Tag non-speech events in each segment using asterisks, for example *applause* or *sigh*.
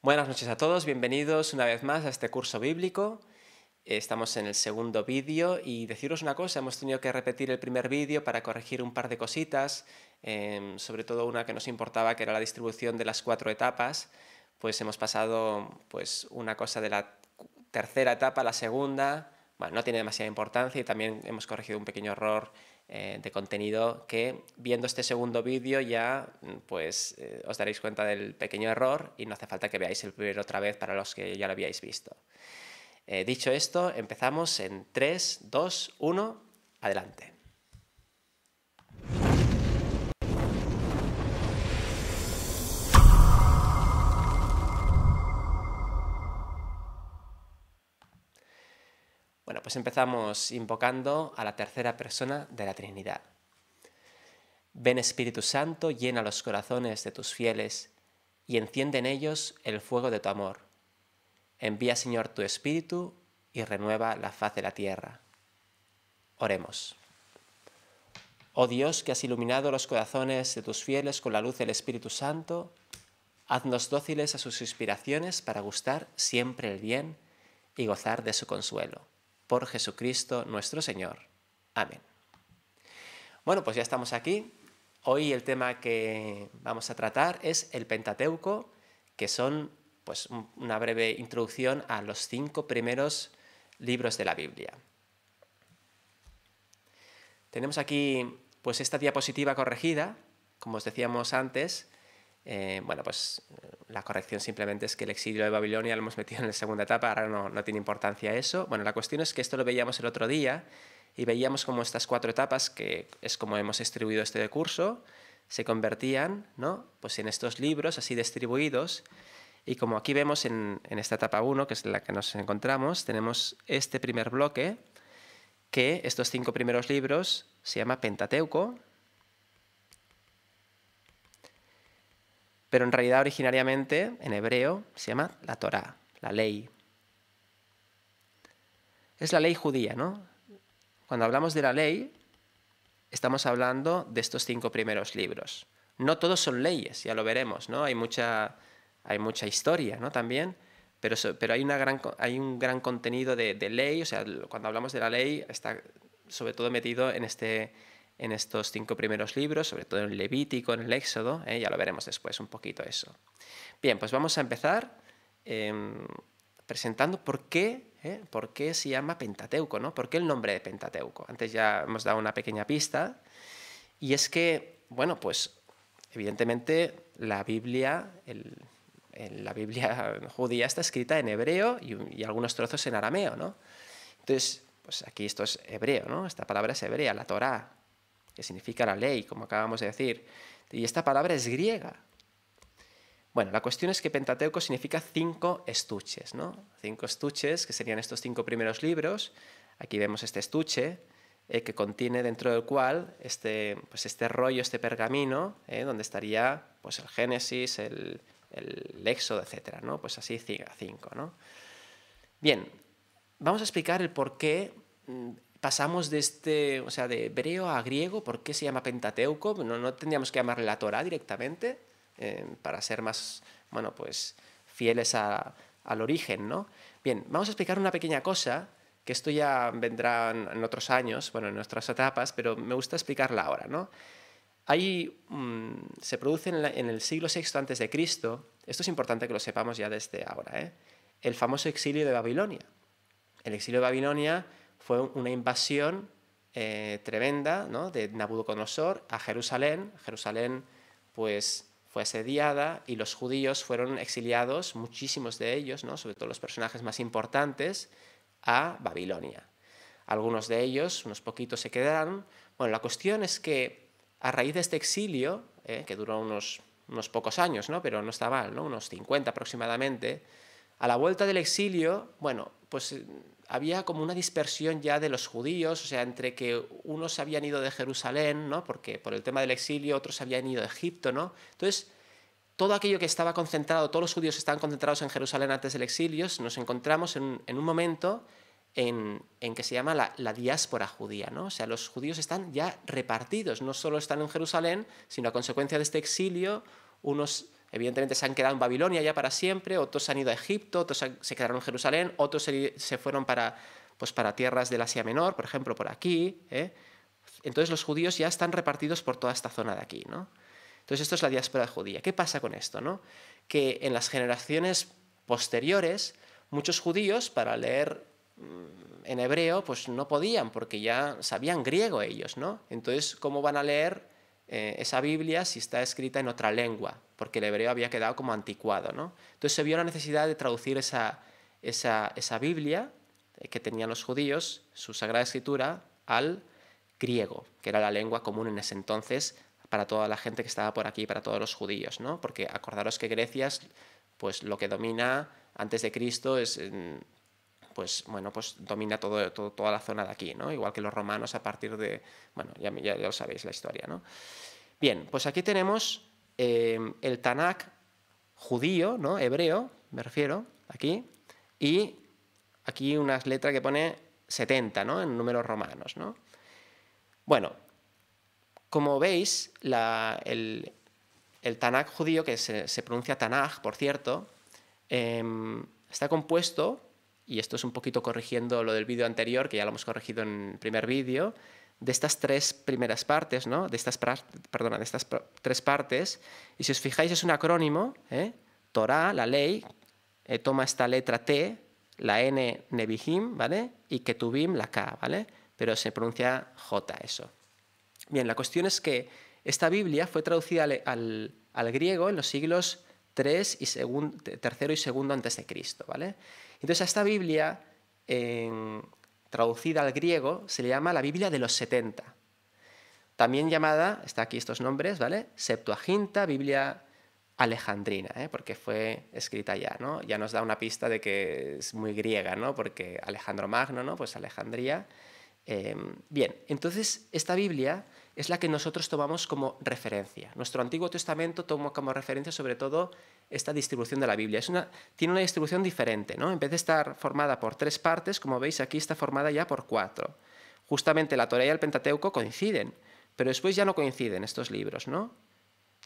Buenas noches a todos, bienvenidos una vez más a este curso bíblico. Estamos en el segundo vídeo y deciros una cosa, hemos tenido que repetir el primer vídeo para corregir un par de cositas, em, sobre todo una que nos importaba que era la distribución de las cuatro etapas, pues hemos pasado pues, una cosa de la tercera etapa a la segunda, bueno, no tiene demasiada importancia y también hemos corregido un pequeño error eh, de contenido que viendo este segundo vídeo ya pues eh, os daréis cuenta del pequeño error y no hace falta que veáis el primero otra vez para los que ya lo habíais visto. Eh, dicho esto, empezamos en 3, 2, 1, adelante. Pues empezamos invocando a la tercera persona de la Trinidad. Ven Espíritu Santo, llena los corazones de tus fieles y enciende en ellos el fuego de tu amor. Envía, Señor, tu Espíritu y renueva la faz de la tierra. Oremos. Oh Dios, que has iluminado los corazones de tus fieles con la luz del Espíritu Santo, haznos dóciles a sus inspiraciones para gustar siempre el bien y gozar de su consuelo por Jesucristo nuestro Señor. Amén. Bueno, pues ya estamos aquí. Hoy el tema que vamos a tratar es el Pentateuco, que son pues, una breve introducción a los cinco primeros libros de la Biblia. Tenemos aquí pues esta diapositiva corregida, como os decíamos antes, eh, bueno, pues eh, la corrección simplemente es que el exilio de Babilonia lo hemos metido en la segunda etapa, ahora no, tiene importancia eso. Bueno, la cuestión es que esto lo veíamos el otro día y veíamos cómo estas cuatro etapas, que es como hemos distribuido este curso, se convertían ¿no? pues en estos libros así distribuidos. Y como aquí vemos en, esta etapa 1, que es la que nos encontramos, tenemos este primer bloque, que estos cinco primeros libros se llama Pentateuco, Pero en realidad originariamente, en hebreo, se llama la Torá, la ley. Es la ley judía, ¿no? Cuando hablamos de la ley, estamos hablando de estos cinco primeros libros. No todos son leyes, ya lo veremos, ¿no? Hay mucha, hay mucha historia, ¿no? También, pero, pero hay, una gran, hay un gran contenido de, de ley, o sea, cuando hablamos de la ley está sobre todo metido en este, en estos cinco primeros libros, sobre todo en Levítico, en el Éxodo, ¿eh? ya lo veremos después un poquito eso. Bien, pues vamos a empezar em, presentando por qué, ¿eh? qué se llama Pentateuco, ¿no? ¿Por qué el nombre de Pentateuco? Antes ya hemos dado una pequeña pista, y es que, bueno, pues evidentemente la Biblia, la Biblia *laughs* judía está escrita en hebreo y, algunos trozos en arameo, ¿no? Entonces, pues aquí esto es hebreo, ¿no? Esta palabra es hebrea, la Torá, que significa la ley, como acabamos de decir. Y esta palabra es griega. Bueno, la cuestión es que Pentateuco significa cinco estuches, ¿no? Cinco estuches, que serían estos cinco primeros libros. Aquí vemos este estuche, eh, que contiene dentro del cual este, pues este rollo, este pergamino, eh, donde estaría pues el Génesis, el, el Éxodo, etc. ¿no? Pues así cinco. ¿no? Bien, vamos a explicar el por qué mm, pasamos de este, o sea, de hebreo a griego, ¿por qué se llama Pentateuco? No, no tendríamos que llamarle la Torá directamente, eh, para ser más, bueno, pues fieles al origen, ¿no? Bien, vamos a explicar una pequeña cosa, que esto ya vendrá en otros años, bueno, en nuestras etapas, pero me gusta explicarla ahora, ¿no? Ahí mm, se produce en, en, el siglo VI cristo esto es importante que lo sepamos ya desde ahora, ¿eh? el famoso exilio de Babilonia. El exilio de Babilonia fue una invasión eh, tremenda de Nabucodonosor a Jerusalén. Jerusalén pues, fue asediada y los judíos fueron exiliados, muchísimos de ellos, ¿no? sobre todo los personajes más importantes, a Babilonia. Algunos de ellos, unos poquitos, se quedaron. Bueno, la cuestión es que a raíz de este exilio, eh, que duró unos, unos pocos años, ¿no? pero no estaba mal, ¿no? unos 50 aproximadamente, a la vuelta del exilio, bueno, pues había como una dispersión ya de los judíos, o sea, entre que unos habían ido de Jerusalén, ¿no? Porque por el tema del exilio, otros habían ido de Egipto, ¿no? Entonces, todo aquello que estaba concentrado, todos los judíos estaban concentrados en Jerusalén antes del exilio, nos encontramos en, un momento en, que se llama la, la, diáspora judía, ¿no? O sea, los judíos están ya repartidos, no solo están en Jerusalén, sino a consecuencia de este exilio, unos Evidentemente se han quedado en Babilonia ya para siempre, otros han ido a Egipto, otros se quedaron en Jerusalén, otros se, fueron para, pues para tierras del Asia Menor, por ejemplo, por aquí. ¿eh? Entonces los judíos ya están repartidos por toda esta zona de aquí. ¿no? Entonces esto es la diáspora judía. ¿Qué pasa con esto? No? Que en las generaciones posteriores, muchos judíos, para leer mm, en hebreo, pues no podían, porque ya sabían griego ellos, ¿no? Entonces, ¿cómo van a leer eh, esa Biblia si está escrita en otra lengua, porque el hebreo había quedado como anticuado. ¿no? Entonces se vio la necesidad de traducir esa, esa, esa Biblia eh, que tenían los judíos, su sagrada escritura, al griego, que era la lengua común en ese entonces para toda la gente que estaba por aquí, para todos los judíos, ¿no? Porque acordaros que Grecia, pues lo que domina antes de Cristo es pues bueno, pues domina toda la zona de aquí, ¿no? Igual que los romanos a partir de, bueno, ya, ya, sabéis la historia, ¿no? Bien, pues aquí tenemos eh, el Tanakh judío, ¿no? Hebreo, me refiero, aquí, y aquí unas letras que pone 70, ¿no? En números romanos, ¿no? Bueno, como veis, el, Tanakh judío, que se, pronuncia Tanakh, por cierto, em, está compuesto y esto es un poquito corrigiendo lo del vídeo anterior, que ya lo hemos corregido en el primer vídeo, de estas tres primeras partes, ¿no? de, estas, de estas tres partes, y si os fijáis es un acrónimo, ¿eh? Torah, la ley, eh, toma esta letra T, la N, Nebihim, ¿vale? y Ketubim, la K, ¿vale? pero se pronuncia J eso. Bien, la cuestión es que esta Biblia fue traducida al, griego en los siglos 3 y II tercero y segundo antes de Cristo, ¿vale? Entonces a esta Biblia, traducida al griego, se le llama la Biblia de los 70. También llamada, está aquí estos nombres, ¿vale? Septuaginta, Biblia alejandrina, ¿eh? porque fue escrita ya, ¿no? Ya nos da una pista de que es muy griega, ¿no? Porque Alejandro Magno, ¿no? Pues Alejandría. Em, bien, entonces esta Biblia es la que nosotros tomamos como referencia. Nuestro Antiguo Testamento tomó como referencia sobre todo esta distribución de la Biblia. Es una, tiene una distribución diferente, ¿no? En vez de estar formada por tres partes, como veis aquí está formada ya por cuatro. Justamente la Torah y el Pentateuco coinciden, pero después ya no coinciden estos libros, ¿no?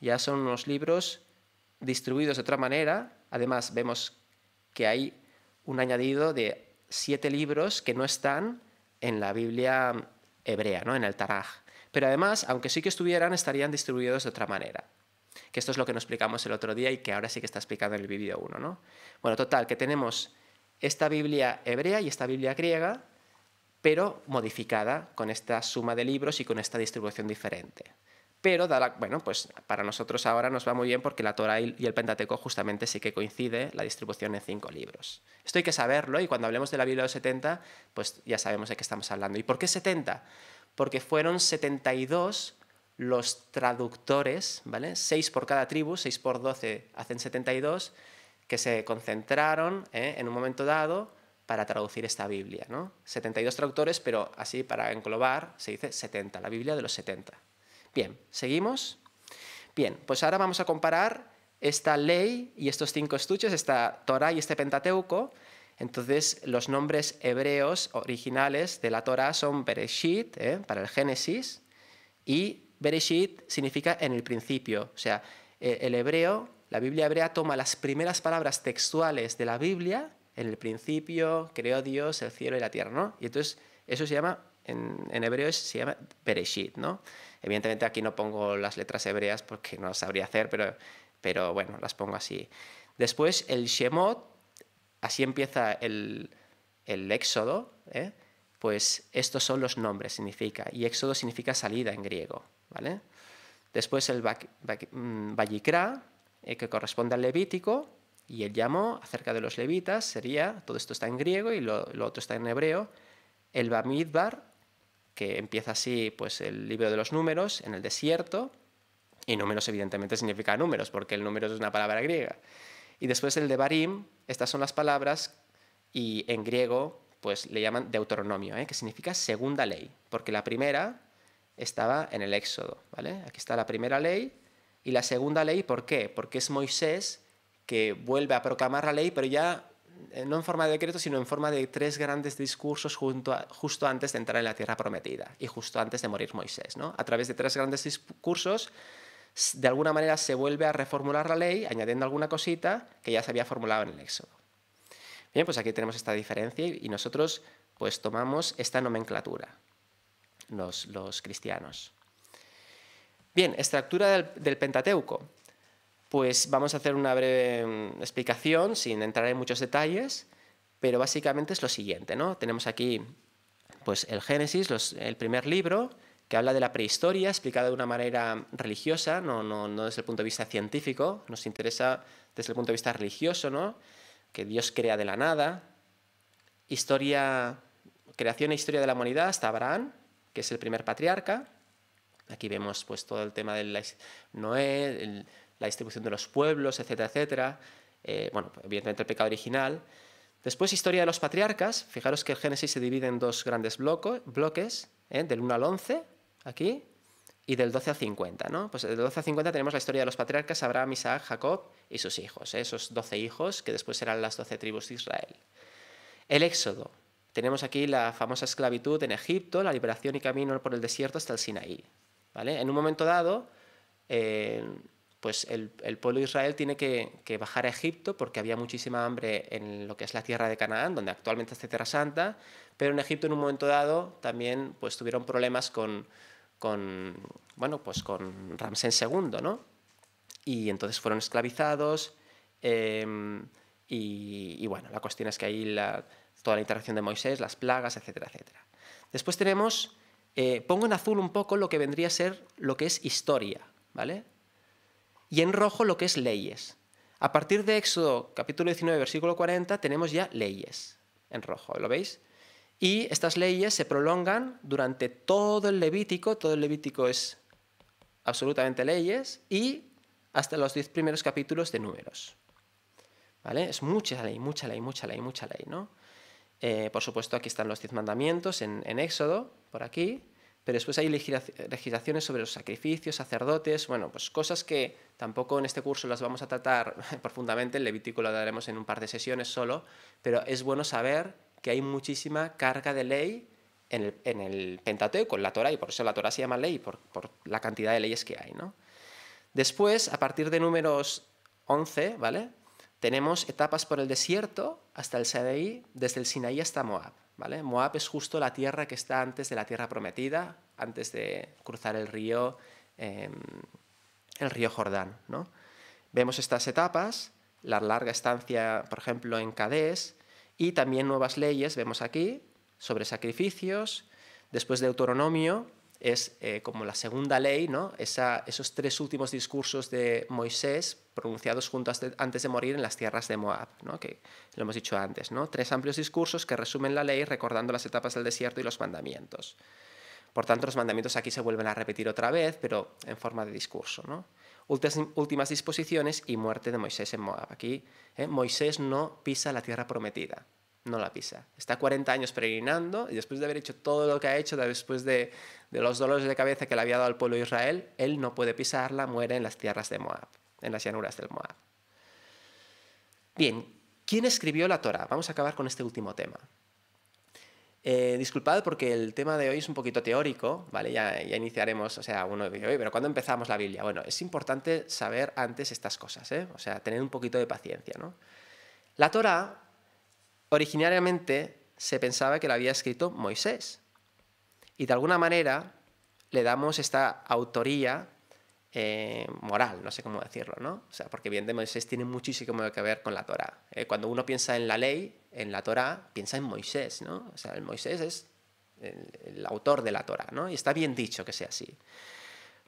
Ya son unos libros distribuidos de otra manera. Además, vemos que hay un añadido de siete libros que no están en la Biblia hebrea, ¿no? en el Taraj. Pero además, aunque sí que estuvieran, estarían distribuidos de otra manera. Que esto es lo que nos explicamos el otro día y que ahora sí que está explicado en el vídeo 1, ¿no? Bueno, total, que tenemos esta Biblia hebrea y esta Biblia griega, pero modificada con esta suma de libros y con esta distribución diferente. Pero, bueno, pues para nosotros ahora nos va muy bien porque la Torah y el Pentateco justamente sí que coincide la distribución en cinco libros. Esto hay que saberlo y cuando hablemos de la Biblia de los 70, pues ya sabemos de qué estamos hablando. ¿Y por qué 70? porque fueron 72 los traductores, ¿vale? 6 por cada tribu, 6 por 12 hacen 72, que se concentraron ¿eh? en un momento dado para traducir esta Biblia, ¿no? 72 traductores, pero así para englobar se dice 70, la Biblia de los 70. Bien, ¿seguimos? Bien, pues ahora vamos a comparar esta ley y estos cinco estuches, esta Torah y este Pentateuco, entonces, los nombres hebreos originales de la Torah son Bereshit, ¿eh? para el Génesis, y Bereshit significa en el principio. O sea, e, el hebreo, la Biblia hebrea toma las primeras palabras textuales de la Biblia, en el principio creó Dios el cielo y la tierra, ¿no? Y entonces eso se llama, en, hebreo se llama Bereshit, ¿no? Evidentemente aquí no pongo las letras hebreas porque no las sabría hacer, pero, pero bueno, las pongo así. Después el Shemot, así empieza el, Éxodo, ¿eh? pues estos son los nombres, significa. Y Éxodo significa salida en griego. ¿vale? Después el mm, Vallicra, eh, que corresponde al Levítico, y el llamó acerca de los levitas sería, todo esto está en griego y lo, lo otro está en hebreo, el Bamidbar, que empieza así pues, el libro de los números en el desierto, y números evidentemente significa números, porque el número es una palabra griega. Y después el de Barim, estas son las palabras, y en griego pues le llaman Deuteronomio, ¿eh? que significa segunda ley, porque la primera estaba en el Éxodo, ¿vale? Aquí está la primera ley y la segunda ley, ¿por qué? Porque es Moisés que vuelve a proclamar la ley, pero ya eh, no en forma de decreto, sino en forma de tres grandes discursos justo antes de entrar en la tierra prometida y justo antes de morir Moisés, ¿no? A través de tres grandes discursos de alguna manera se vuelve a reformular la ley añadiendo alguna cosita que ya se había formulado en el Éxodo. Bien, pues aquí tenemos esta diferencia y nosotros pues tomamos esta nomenclatura, los, los cristianos. Bien, estructura del, Pentateuco. Pues vamos a hacer una breve mm, explicación sin entrar en muchos detalles, pero básicamente es lo siguiente, ¿no? Tenemos aquí pues el Génesis, el primer libro, que habla de la prehistoria explicada de una manera religiosa, no, no, desde el punto de vista científico, nos interesa desde el punto de vista religioso, ¿no? que Dios crea de la nada, historia, creación e historia de la humanidad hasta Abraham, que es el primer patriarca, aquí vemos pues todo el tema de Noé, la distribución de los pueblos, etcétera, etcétera, eh, bueno, evidentemente el pecado original, Después, historia de los patriarcas. Fijaros que el Génesis se divide en dos grandes bloques, ¿eh? del 1 al 11 aquí, y del 12 al 50, ¿no? Pues del 12 al 50 tenemos la historia de los patriarcas Abraham, Isaac, Jacob y sus hijos, ¿eh? esos 12 hijos que después serán las 12 tribus de Israel. El Éxodo. Tenemos aquí la famosa esclavitud en Egipto, la liberación y camino por el desierto hasta el Sinaí. ¿vale? En un momento dado, eh, pues el, pueblo de Israel tiene que, bajar a Egipto porque había muchísima hambre en lo que es la tierra de Canaán, donde actualmente está Tierra Santa, pero en Egipto en un momento dado también pues, tuvieron problemas con, con, bueno, pues con Ramsés II, ¿no? Y entonces fueron esclavizados em, y, bueno, la cuestión es que ahí toda la interacción de Moisés, las plagas, etcétera, etcétera. Después tenemos, eh, pongo en azul un poco lo que vendría a ser lo que es historia, ¿vale? Y en rojo lo que es leyes. A partir de Éxodo capítulo 19, versículo 40, tenemos ya leyes en rojo, ¿lo veis? Y estas leyes se prolongan durante todo el Levítico, todo el Levítico es absolutamente leyes, y hasta los diez primeros capítulos de números. ¿Vale? Es mucha ley, mucha ley, mucha ley, mucha ley, ¿no? Eh, por supuesto, aquí están los diez mandamientos en, Éxodo, por aquí, pero después hay legislaciones sobre los sacrificios, sacerdotes, bueno, pues cosas que tampoco en este curso las vamos a tratar *laughs* profundamente, el Levítico lo daremos en un par de sesiones solo, pero es bueno saber que hay muchísima carga de ley en el, en el Pentateuco, la Torah, y por eso la Torah se llama ley, por, la cantidad de leyes que hay. Después, a partir de números 11, ¿vale? tenemos etapas por el desierto hasta el Sadeí, desde el Sinaí hasta Moab. ¿vale? Moab es justo la tierra que está antes de la tierra prometida, antes de cruzar el río, em, el río Jordán. Vemos estas etapas, la larga estancia, por ejemplo, en Cadés, y también nuevas leyes, vemos aquí, sobre sacrificios. Después de Deuteronomio es eh, como la segunda ley, ¿no? esos tres últimos discursos de Moisés pronunciados juntos este, antes de morir en las tierras de Moab, que lo hemos dicho antes. ¿no? Tres amplios discursos que resumen la ley recordando las etapas del desierto y los mandamientos. Por tanto, los mandamientos aquí se vuelven a repetir otra vez, pero en forma de discurso. ¿no? últimas disposiciones y muerte de Moisés en Moab. Aquí ¿eh? Moisés no pisa la tierra prometida, no la pisa. Está 40 años peregrinando y después de haber hecho todo lo que ha hecho, después de, de los dolores de cabeza que le había dado al pueblo de Israel, él no puede pisarla, muere en las tierras de Moab, en las llanuras del Moab. Bien, ¿quién escribió la Torah? Vamos a acabar con este último tema. Eh, disculpad porque el tema de hoy es un poquito teórico, ¿vale? Ya, iniciaremos, o sea, uno hoy, pero ¿cuándo empezamos la Biblia? Bueno, es importante saber antes estas cosas, ¿eh? O sea, tener un poquito de paciencia, La Torá, originariamente, se pensaba que la había escrito Moisés. Y de alguna manera le damos esta autoría eh, moral, no sé cómo decirlo, ¿no? O sea, porque bien de Moisés tiene muchísimo que ver con la Torá. Eh, cuando uno piensa en la ley, en la Torá, piensa en Moisés, ¿no? O sea, Moisés es el, autor de la Torá, ¿no? Y está bien dicho que sea así.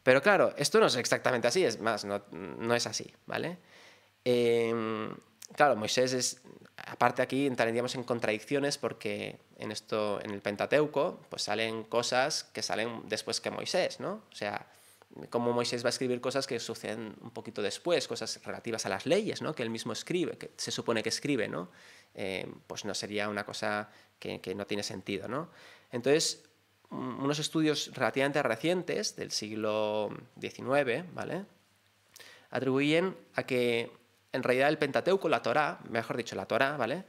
Pero claro, esto no es exactamente así, es más, no, no es así, ¿vale? Em, claro, Moisés es, aparte aquí entraríamos en contradicciones porque en esto, en el Pentateuco, pues salen cosas que salen después que Moisés, ¿no? O sea, como Moisés va a escribir cosas que suceden un poquito después, cosas relativas a las leyes, ¿no? que él mismo escribe, que se supone que escribe, ¿no? Eh, pues no sería una cosa que, no tiene sentido. ¿no? Entonces, unos estudios relativamente recientes del siglo XIX ¿vale? atribuyen a que en realidad el Pentateuco, la Torá, mejor dicho, la Torá, ¿vale?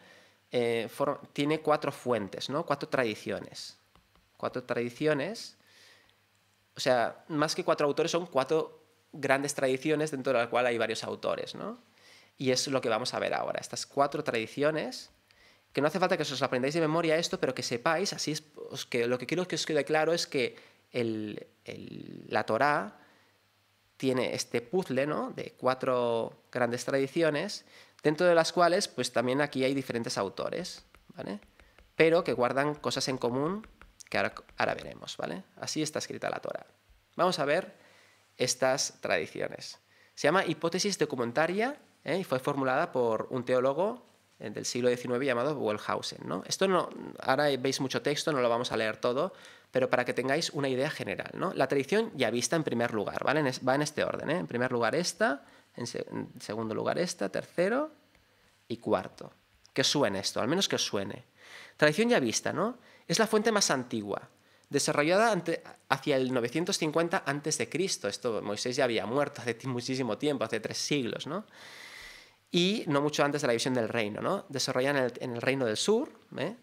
Eh, tiene cuatro fuentes, ¿no? cuatro tradiciones. Cuatro tradiciones o sea, más que cuatro autores son cuatro grandes tradiciones dentro de las cuales hay varios autores, ¿no? Y es lo que vamos a ver ahora, estas cuatro tradiciones, que no hace falta que os aprendáis de memoria esto, pero que sepáis, así es, lo que quiero que os quede claro es que la Torá tiene este puzzle, ¿no? De cuatro grandes tradiciones, dentro de las cuales, pues también aquí hay diferentes autores, ¿vale? Pero que guardan cosas en común que ahora, veremos, ¿vale? Así está escrita la Torah. Vamos a ver estas tradiciones. Se llama hipótesis documentaria ¿eh? y fue formulada por un teólogo eh, del siglo XIX llamado Wellhausen. ¿no? Esto no, ahora veis mucho texto, no lo vamos a leer todo, pero para que tengáis una idea general. ¿no? La tradición ya vista en primer lugar, ¿vale? va en este orden. ¿eh? En primer lugar esta, en, segundo lugar esta, tercero y cuarto. Que suene esto, al menos que suene. Tradición ya vista, ¿no? Es la fuente más antigua, desarrollada hacia el 950 a.C. Esto Moisés ya había muerto hace muchísimo tiempo, hace tres siglos, ¿no? Y no mucho antes de la división del reino, ¿no? Desarrollada en el, reino del sur, ¿eh?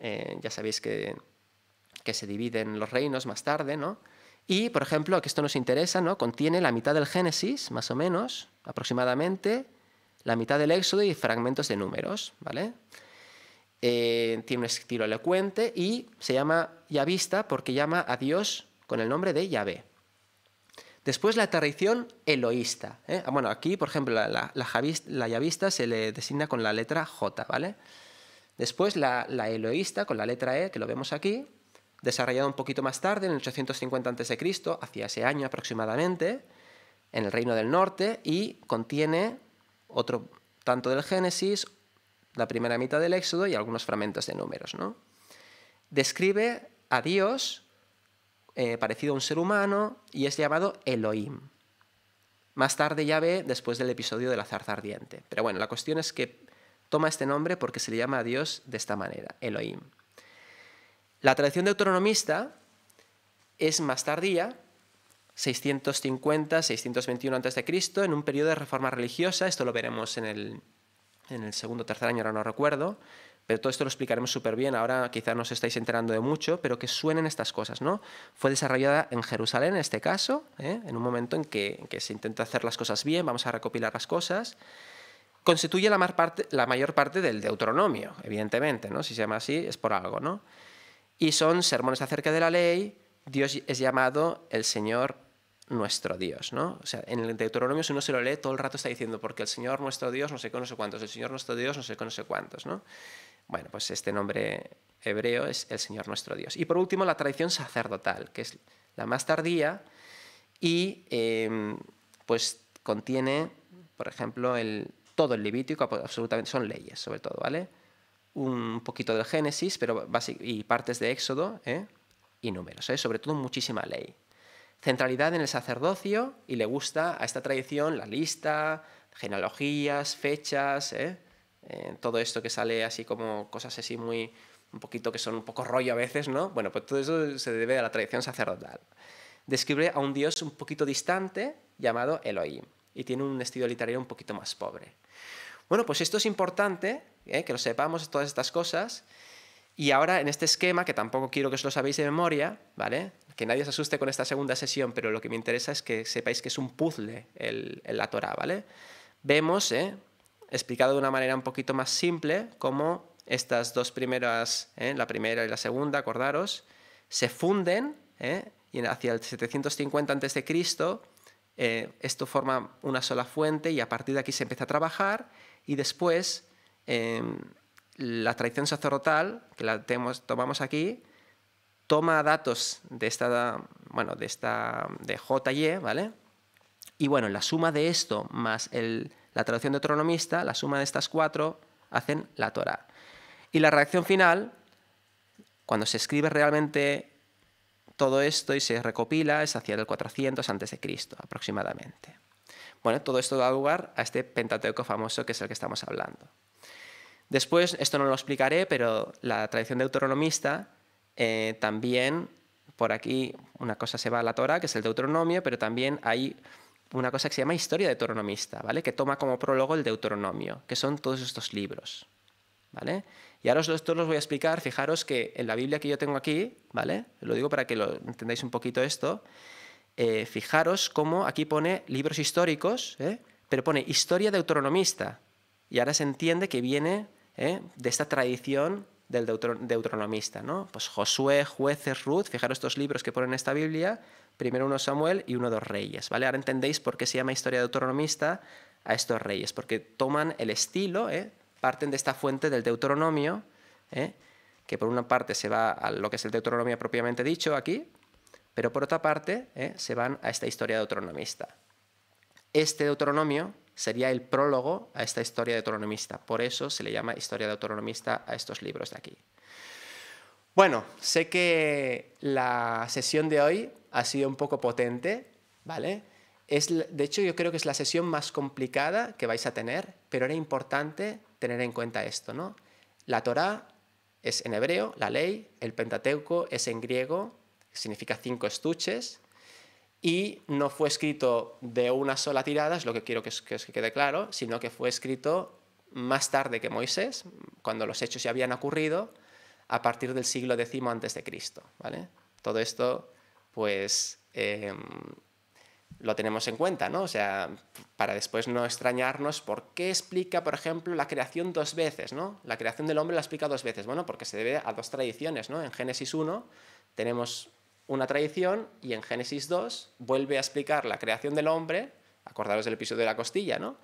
Eh, ya sabéis que, se dividen los reinos más tarde, ¿no? Y, por ejemplo, que esto nos interesa, ¿no? Contiene la mitad del Génesis, más o menos, aproximadamente, la mitad del Éxodo y fragmentos de números, ¿vale? Eh, tiene un estilo elocuente y se llama Yavista porque llama a Dios con el nombre de Yahvé. Después la tradición eloísta. ¿eh? Ah, bueno, aquí, por ejemplo, la, yavista se le designa con la letra J, ¿vale? Después la, la eloísta con la letra E, que lo vemos aquí, desarrollada un poquito más tarde, en el 850 a.C., hacia ese año aproximadamente, en el Reino del Norte, y contiene otro tanto del Génesis, la primera mitad del Éxodo y algunos fragmentos de números. Describe a Dios eh, parecido a un ser humano y es llamado Elohim. Más tarde ya ve después del episodio de la zarza ardiente. Pero bueno, la cuestión es que toma este nombre porque se le llama a Dios de esta manera, Elohim. La tradición deuteronomista es más tardía, 650-621 a.C., en un periodo de reforma religiosa, esto lo veremos en el en el segundo o tercer año, ahora no recuerdo, pero todo esto lo explicaremos súper bien, ahora quizás no os estáis enterando de mucho, pero que suenen estas cosas, ¿no? Fue desarrollada en Jerusalén en este caso, ¿eh? en un momento en que, se intenta hacer las cosas bien, vamos a recopilar las cosas. Constituye la, la mayor parte del Deuteronomio, evidentemente, ¿no? Si se llama así, es por algo, ¿no? Y son sermones acerca de la ley, Dios es llamado el Señor nuestro Dios, ¿no? O sea, en el Deuteronomio si uno se lo lee todo el rato está diciendo porque el Señor nuestro Dios no sé conoce cuántos, el Señor nuestro Dios no sé conoce cuántos, ¿no? Bueno, pues este nombre hebreo es el Señor nuestro Dios. Y por último, la tradición sacerdotal, que es la más tardía y em, pues contiene, por ejemplo, el, todo el Levítico, absolutamente son leyes sobre todo, ¿vale? Un poquito del Génesis pero y partes de Éxodo ¿eh? y números, ¿eh? sobre todo muchísima ley centralidad en el sacerdocio y le gusta a esta tradición la lista, genealogías, fechas, ¿eh? Eh, todo esto que sale así como cosas así muy, un poquito que son un poco rollo a veces, ¿no? Bueno, pues todo eso se debe a la tradición sacerdotal. Describe a un dios un poquito distante llamado Elohim y tiene un estilo literario un poquito más pobre. Bueno, pues esto es importante, ¿eh? que lo sepamos, todas estas cosas. Y ahora en este esquema, que tampoco quiero que os lo sabéis de memoria, ¿vale? que nadie se asuste con esta segunda sesión, pero lo que me interesa es que sepáis que es un puzzle el, la Torah, ¿vale? Vemos, ¿eh? explicado de una manera un poquito más simple, cómo estas dos primeras, ¿eh? la primera y la segunda, acordaros, se funden ¿eh? y hacia el 750 a.C. esto forma una sola fuente y a partir de aquí se empieza a trabajar y después em, la tradición sacerdotal, que la tomamos aquí, toma datos de esta, bueno, de esta, de JY, ¿vale? Y bueno, la suma de esto más la traducción de autonomista, la suma de estas cuatro hacen la Torah. Y la reacción final, cuando se escribe realmente todo esto y se recopila, es hacia el 400 a.C. aproximadamente. Bueno, todo esto da lugar a este Pentateuco famoso que es el que estamos hablando. Después, esto no lo explicaré, pero la tradición deuteronomista eh, también por aquí una cosa se va a la Torah, que es el Deuteronomio, pero también hay una cosa que se llama Historia Deuteronomista, ¿vale? Que toma como prólogo el Deuteronomio, que son todos estos libros, ¿vale? Y ahora os los, voy a explicar, fijaros que en la Biblia que yo tengo aquí, ¿vale? Lo digo para que lo entendáis un poquito esto, eh, fijaros cómo aquí pone libros históricos, ¿eh? pero pone Historia Deuteronomista, y ahora se entiende que viene de esta tradición del deuteronomista, ¿no? Pues Josué, Jueces, Ruth, fijaros estos libros que ponen esta Biblia, primero uno Samuel y uno dos Reyes, ¿vale? Ahora entendéis por qué se llama historia deuteronomista a estos reyes, porque toman el estilo, ¿eh? parten de esta fuente del deuteronomio, ¿eh? que por una parte se va a lo que es el deuteronomio propiamente dicho aquí, pero por otra parte ¿eh? se van a esta historia deuteronomista. Este deuteronomio sería el prólogo a esta historia de autonomista. Por eso se le llama historia de autonomista a estos libros de aquí. Bueno, sé que la sesión de hoy ha sido un poco potente, ¿vale? de hecho, yo creo que es la sesión más complicada que vais a tener, pero era importante tener en cuenta esto, ¿no? La Torá es en hebreo, la ley, el Pentateuco es en griego, significa cinco estuches, y no fue escrito de una sola tirada, es lo que quiero que, os quede claro, sino que fue escrito más tarde que Moisés, cuando los hechos ya habían ocurrido, a partir del siglo X antes de Cristo. ¿vale? Todo esto, pues, em, lo tenemos en cuenta, ¿no? O sea, para después no extrañarnos por qué explica, por ejemplo, la creación dos veces, ¿no? La creación del hombre la explica dos veces. Bueno, porque se debe a dos tradiciones, ¿no? En Génesis 1 tenemos una tradición y en Génesis 2 vuelve a explicar la creación del hombre, acordaros del episodio de la costilla, ¿no?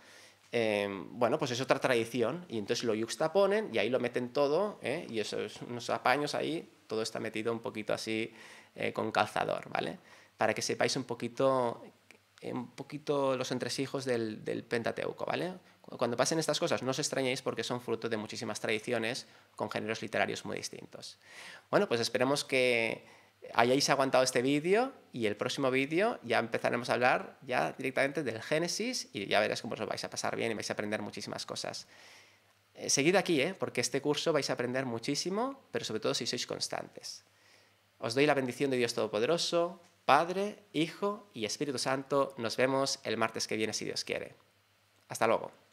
Em, bueno, pues es otra tradición y entonces lo yuxtaponen y ahí lo meten todo ¿eh? y esos unos apaños ahí, todo está metido un poquito así eh, con calzador, ¿vale? Para que sepáis un poquito, eh, un poquito los entresijos del, del Pentateuco, ¿vale? Cuando pasen estas cosas, no os extrañéis porque son fruto de muchísimas tradiciones con géneros literarios muy distintos. Bueno, pues esperemos que hayáis aguantado este vídeo y el próximo vídeo ya empezaremos a hablar ya directamente del Génesis y ya veréis cómo os vais a pasar bien y vais a aprender muchísimas cosas. Eh, seguid aquí, ¿eh? porque este curso vais a aprender muchísimo, pero sobre todo si sois constantes. Os doy la bendición de Dios Todopoderoso, Padre, Hijo y Espíritu Santo. Nos vemos el martes que viene si Dios quiere. Hasta luego.